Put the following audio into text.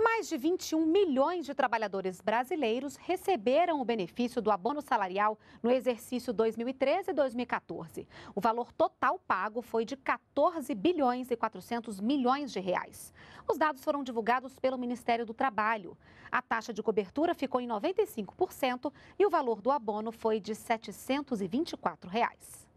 Mais de 21 milhões de trabalhadores brasileiros receberam o benefício do abono salarial no exercício 2013 e 2014. O valor total pago foi de 14 bilhões e 400 milhões de reais. Os dados foram divulgados pelo Ministério do Trabalho. A taxa de cobertura ficou em 95% e o valor do abono foi de R$ 724. Reais.